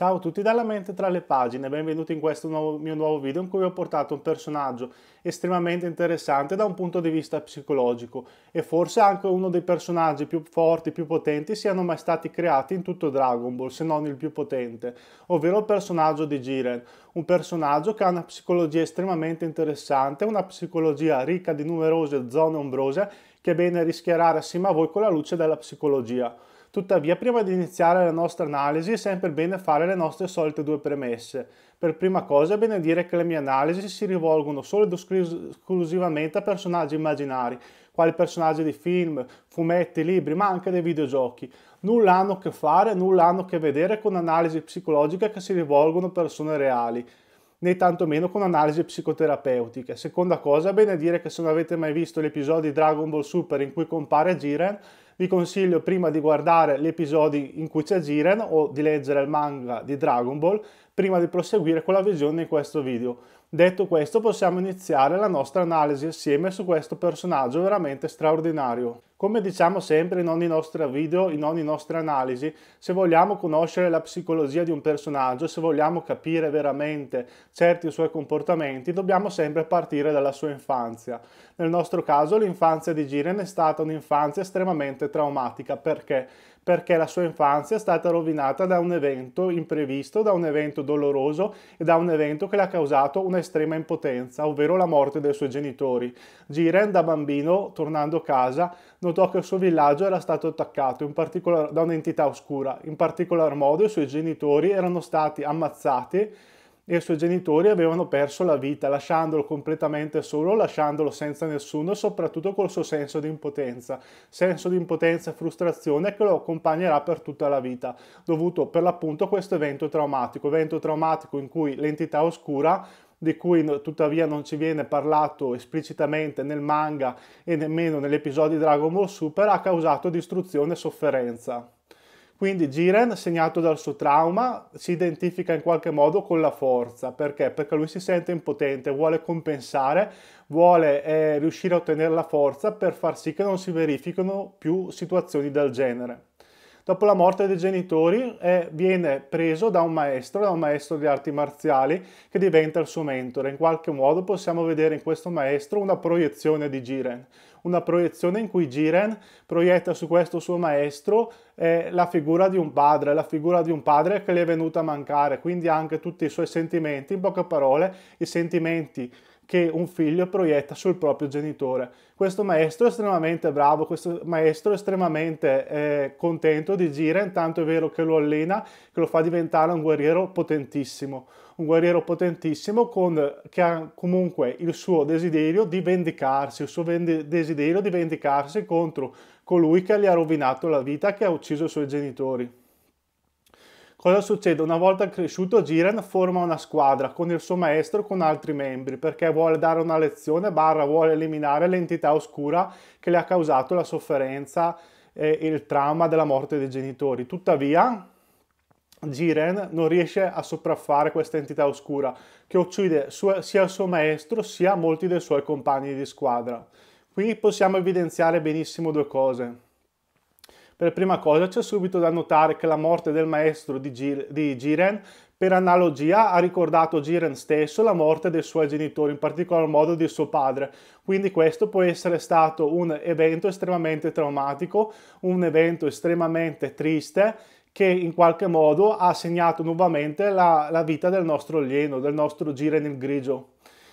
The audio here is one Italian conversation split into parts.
Ciao a tutti dalla mente tra le pagine, benvenuti in questo nuovo, mio nuovo video in cui ho portato un personaggio estremamente interessante da un punto di vista psicologico e forse anche uno dei personaggi più forti, più potenti siano mai stati creati in tutto Dragon Ball, se non il più potente, ovvero il personaggio di Jiren, un personaggio che ha una psicologia estremamente interessante, una psicologia ricca di numerose zone ombrose che è bene rischiarare assieme a voi con la luce della psicologia Tuttavia, prima di iniziare la nostra analisi, è sempre bene fare le nostre solite due premesse. Per prima cosa è bene dire che le mie analisi si rivolgono solo ed esclusivamente a personaggi immaginari, quali personaggi di film, fumetti, libri, ma anche dei videogiochi. Nulla hanno a che fare, nulla hanno a che vedere con analisi psicologiche che si rivolgono a persone reali né tantomeno con analisi psicoterapeutiche. Seconda cosa, è bene dire che se non avete mai visto gli episodi Dragon Ball Super in cui compare Jiren, vi consiglio prima di guardare gli episodi in cui c'è Jiren o di leggere il manga di Dragon Ball prima di proseguire con la visione in questo video. Detto questo possiamo iniziare la nostra analisi assieme su questo personaggio veramente straordinario. Come diciamo sempre in ogni nostro video, in ogni nostra analisi, se vogliamo conoscere la psicologia di un personaggio, se vogliamo capire veramente certi suoi comportamenti, dobbiamo sempre partire dalla sua infanzia. Nel nostro caso l'infanzia di Giren è stata un'infanzia estremamente traumatica. Perché? Perché la sua infanzia è stata rovinata da un evento imprevisto, da un evento doloroso e da un evento che le ha causato una estrema impotenza, ovvero la morte dei suoi genitori. Jiren da bambino, tornando a casa, notò che il suo villaggio era stato attaccato da un'entità oscura, in particolar modo i suoi genitori erano stati ammazzati e i suoi genitori avevano perso la vita, lasciandolo completamente solo, lasciandolo senza nessuno e soprattutto col suo senso di impotenza, senso di impotenza e frustrazione che lo accompagnerà per tutta la vita, dovuto per l'appunto a questo evento traumatico, evento traumatico in cui l'entità oscura di cui tuttavia non ci viene parlato esplicitamente nel manga e nemmeno nell'episodio di Dragon Ball Super, ha causato distruzione e sofferenza. Quindi Jiren, segnato dal suo trauma, si identifica in qualche modo con la forza. Perché? Perché lui si sente impotente, vuole compensare, vuole eh, riuscire a ottenere la forza per far sì che non si verifichino più situazioni del genere dopo la morte dei genitori eh, viene preso da un maestro, da un maestro di arti marziali che diventa il suo mentore. In qualche modo possiamo vedere in questo maestro una proiezione di Jiren, una proiezione in cui Jiren proietta su questo suo maestro eh, la figura di un padre, la figura di un padre che le è venuta a mancare, quindi anche tutti i suoi sentimenti, in poche parole, i sentimenti che un figlio proietta sul proprio genitore. Questo maestro è estremamente bravo, questo maestro è estremamente eh, contento di Jiren, tanto è vero che lo allena, che lo fa diventare un guerriero potentissimo. Un guerriero potentissimo con, che ha comunque il suo desiderio di vendicarsi, il suo desiderio di vendicarsi contro colui che gli ha rovinato la vita, che ha ucciso i suoi genitori. Cosa succede? Una volta cresciuto Jiren forma una squadra con il suo maestro e con altri membri perché vuole dare una lezione barra vuole eliminare l'entità oscura che le ha causato la sofferenza e il trauma della morte dei genitori. Tuttavia Jiren non riesce a sopraffare questa entità oscura che uccide sia il suo maestro sia molti dei suoi compagni di squadra. Qui possiamo evidenziare benissimo due cose. Per prima cosa c'è subito da notare che la morte del maestro di, Gir- di Giren per analogia ha ricordato Jiren stesso la morte dei suoi genitori, in particolar modo di suo padre. Quindi questo può essere stato un evento estremamente traumatico, un evento estremamente triste che in qualche modo ha segnato nuovamente la, la vita del nostro alieno, del nostro Jiren il grigio.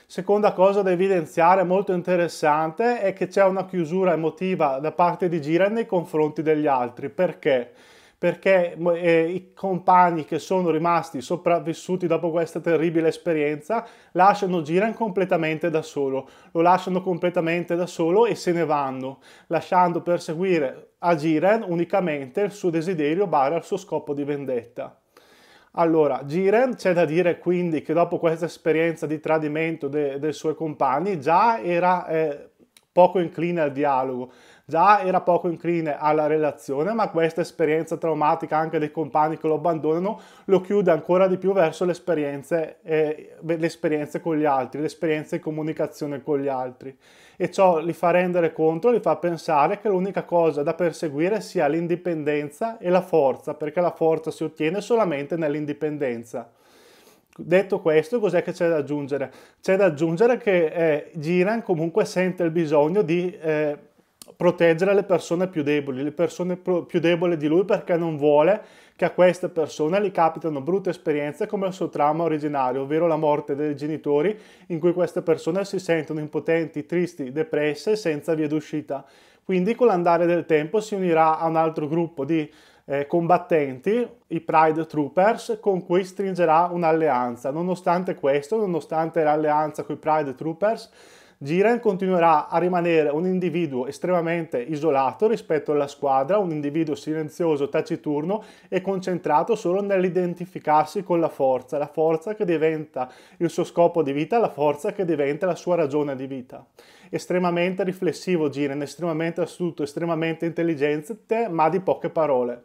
Seconda cosa da evidenziare molto interessante è che c'è una chiusura emotiva da parte di Gira nei confronti degli altri. Perché? Perché eh, i compagni che sono rimasti sopravvissuti dopo questa terribile esperienza lasciano Giran completamente da solo, lo lasciano completamente da solo e se ne vanno, lasciando perseguire a Giran unicamente il suo desiderio barra il suo scopo di vendetta. Allora, Jiren c'è da dire quindi che dopo questa esperienza di tradimento de, dei suoi compagni già era eh, poco incline al dialogo, Già era poco incline alla relazione, ma questa esperienza traumatica anche dei compagni che lo abbandonano lo chiude ancora di più verso le esperienze, eh, le esperienze con gli altri, le esperienze in comunicazione con gli altri. E ciò li fa rendere conto, li fa pensare che l'unica cosa da perseguire sia l'indipendenza e la forza, perché la forza si ottiene solamente nell'indipendenza. Detto questo, cos'è che c'è da aggiungere? C'è da aggiungere che eh, Giran comunque sente il bisogno di eh, proteggere le persone più deboli, le persone più deboli di lui perché non vuole che a queste persone gli capitano brutte esperienze come il suo trauma originario, ovvero la morte dei genitori in cui queste persone si sentono impotenti, tristi, depresse e senza via d'uscita. Quindi con l'andare del tempo si unirà a un altro gruppo di eh, combattenti, i Pride Troopers, con cui stringerà un'alleanza. Nonostante questo, nonostante l'alleanza con i Pride Troopers, Giran continuerà a rimanere un individuo estremamente isolato rispetto alla squadra, un individuo silenzioso, taciturno e concentrato solo nell'identificarsi con la forza, la forza che diventa il suo scopo di vita, la forza che diventa la sua ragione di vita. Estremamente riflessivo Giran, estremamente astuto, estremamente intelligente, ma di poche parole.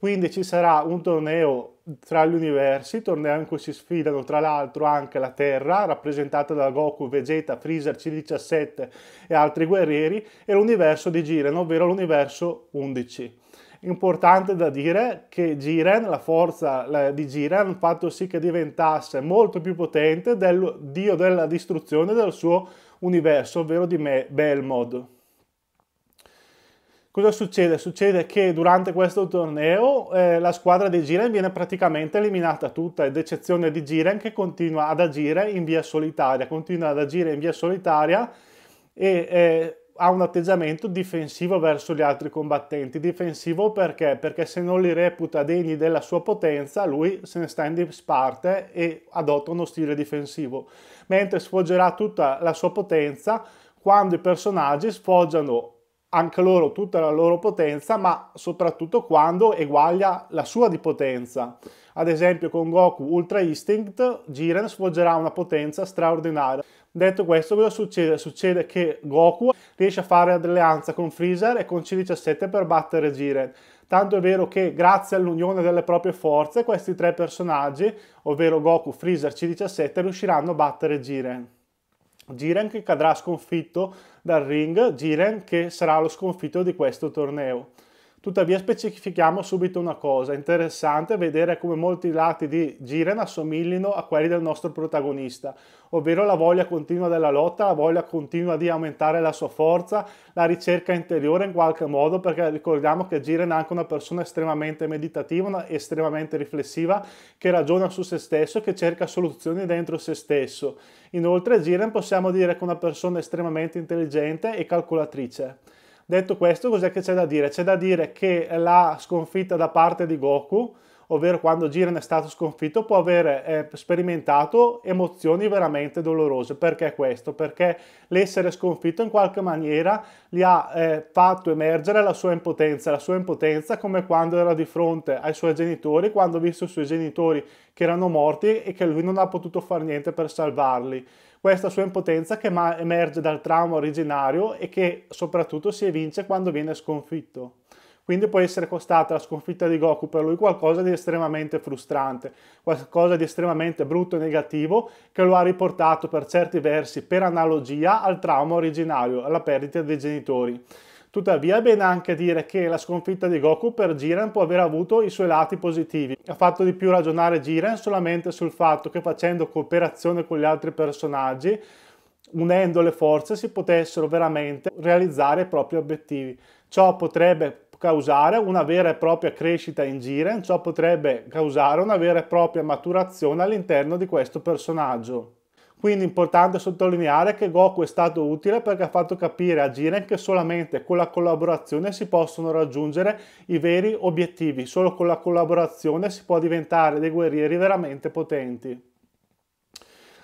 Quindi ci sarà un torneo tra gli universi, torneo in cui si sfidano tra l'altro anche la Terra, rappresentata da Goku, Vegeta, Freezer, C17 e altri guerrieri, e l'universo di Jiren, ovvero l'universo 11. Importante da dire che Jiren, la forza di Jiren, ha fatto sì che diventasse molto più potente del dio della distruzione del suo universo, ovvero di Me- Belmod. Cosa succede? Succede che durante questo torneo eh, la squadra di Giren viene praticamente eliminata tutta, ed eccezione di Giren che continua ad agire in via solitaria, continua ad agire in via solitaria e eh, ha un atteggiamento difensivo verso gli altri combattenti. Difensivo perché? Perché se non li reputa degni della sua potenza, lui se ne sta in disparte e adotta uno stile difensivo, mentre sfoggerà tutta la sua potenza quando i personaggi sfoggiano anche loro tutta la loro potenza, ma soprattutto quando eguaglia la sua di potenza. Ad esempio con Goku Ultra Instinct, Jiren sfoggerà una potenza straordinaria. Detto questo, cosa succede? Succede che Goku riesce a fare alleanza con Freezer e con C-17 per battere Jiren. Tanto è vero che grazie all'unione delle proprie forze, questi tre personaggi, ovvero Goku, Freezer, e C-17, riusciranno a battere Jiren. Giren che cadrà sconfitto dal ring, Giren che sarà lo sconfitto di questo torneo. Tuttavia specifichiamo subito una cosa, è interessante vedere come molti lati di Giren assomiglino a quelli del nostro protagonista, ovvero la voglia continua della lotta, la voglia continua di aumentare la sua forza, la ricerca interiore in qualche modo, perché ricordiamo che Giren è anche una persona estremamente meditativa, estremamente riflessiva, che ragiona su se stesso, e che cerca soluzioni dentro se stesso. Inoltre Giren possiamo dire che è una persona estremamente intelligente e calcolatrice. Detto questo, cos'è che c'è da dire? C'è da dire che la sconfitta da parte di Goku, ovvero quando Jiren è stato sconfitto, può aver eh, sperimentato emozioni veramente dolorose. Perché questo? Perché l'essere sconfitto in qualche maniera gli ha eh, fatto emergere la sua impotenza, la sua impotenza come quando era di fronte ai suoi genitori, quando ha visto i suoi genitori che erano morti e che lui non ha potuto fare niente per salvarli questa sua impotenza che emerge dal trauma originario e che soprattutto si evince quando viene sconfitto. Quindi può essere costata la sconfitta di Goku per lui qualcosa di estremamente frustrante, qualcosa di estremamente brutto e negativo che lo ha riportato per certi versi, per analogia, al trauma originario, alla perdita dei genitori. Tuttavia è bene anche dire che la sconfitta di Goku per Jiren può aver avuto i suoi lati positivi. Ha fatto di più ragionare Jiren solamente sul fatto che facendo cooperazione con gli altri personaggi, unendo le forze, si potessero veramente realizzare i propri obiettivi. Ciò potrebbe causare una vera e propria crescita in Jiren, ciò potrebbe causare una vera e propria maturazione all'interno di questo personaggio. Quindi è importante sottolineare che Goku è stato utile perché ha fatto capire a Jiren che solamente con la collaborazione si possono raggiungere i veri obiettivi, solo con la collaborazione si può diventare dei guerrieri veramente potenti.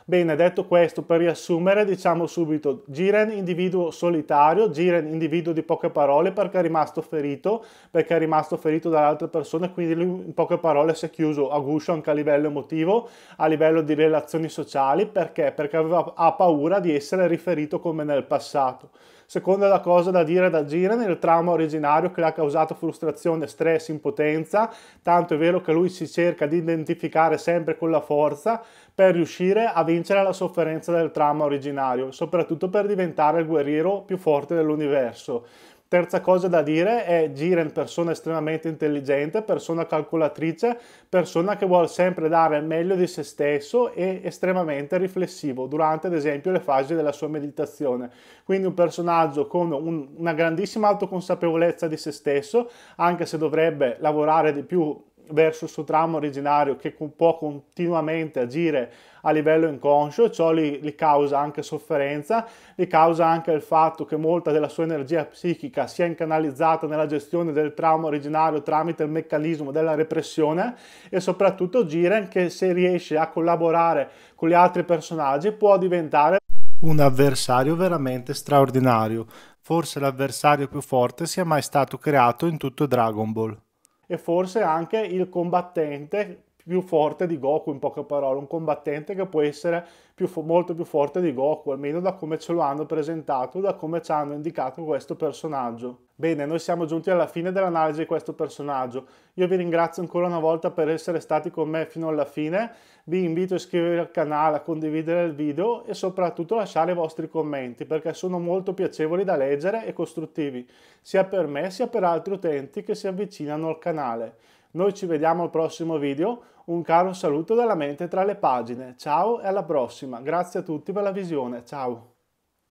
Bene, detto questo, per riassumere, diciamo subito, Giren individuo solitario, Giren individuo di poche parole perché è rimasto ferito, perché è rimasto ferito dalle altre persone, quindi lui in poche parole si è chiuso a guscio anche a livello emotivo, a livello di relazioni sociali, perché? Perché aveva, ha paura di essere riferito come nel passato. Seconda la cosa da dire da Giren, il trauma originario che le ha causato frustrazione, stress, impotenza, tanto è vero che lui si cerca di identificare sempre con la forza per riuscire a vincere vincere la sofferenza del trauma originario, soprattutto per diventare il guerriero più forte dell'universo. Terza cosa da dire è Jiren, persona estremamente intelligente, persona calcolatrice, persona che vuole sempre dare il meglio di se stesso e estremamente riflessivo durante ad esempio le fasi della sua meditazione. Quindi un personaggio con un, una grandissima autoconsapevolezza di se stesso, anche se dovrebbe lavorare di più verso il suo trauma originario che può continuamente agire a livello inconscio, ciò gli, gli causa anche sofferenza, gli causa anche il fatto che molta della sua energia psichica sia incanalizzata nella gestione del trauma originario tramite il meccanismo della repressione e soprattutto Jiren che se riesce a collaborare con gli altri personaggi può diventare un avversario veramente straordinario, forse l'avversario più forte sia mai stato creato in tutto Dragon Ball e forse anche il combattente più forte di Goku in poche parole, un combattente che può essere più, molto più forte di Goku, almeno da come ce lo hanno presentato, da come ci hanno indicato questo personaggio. Bene, noi siamo giunti alla fine dell'analisi di questo personaggio. Io vi ringrazio ancora una volta per essere stati con me fino alla fine. Vi invito a iscrivervi al canale, a condividere il video e soprattutto lasciare i vostri commenti perché sono molto piacevoli da leggere e costruttivi, sia per me sia per altri utenti che si avvicinano al canale. Noi ci vediamo al prossimo video. Un caro saluto dalla mente tra le pagine. Ciao e alla prossima. Grazie a tutti per la visione. Ciao.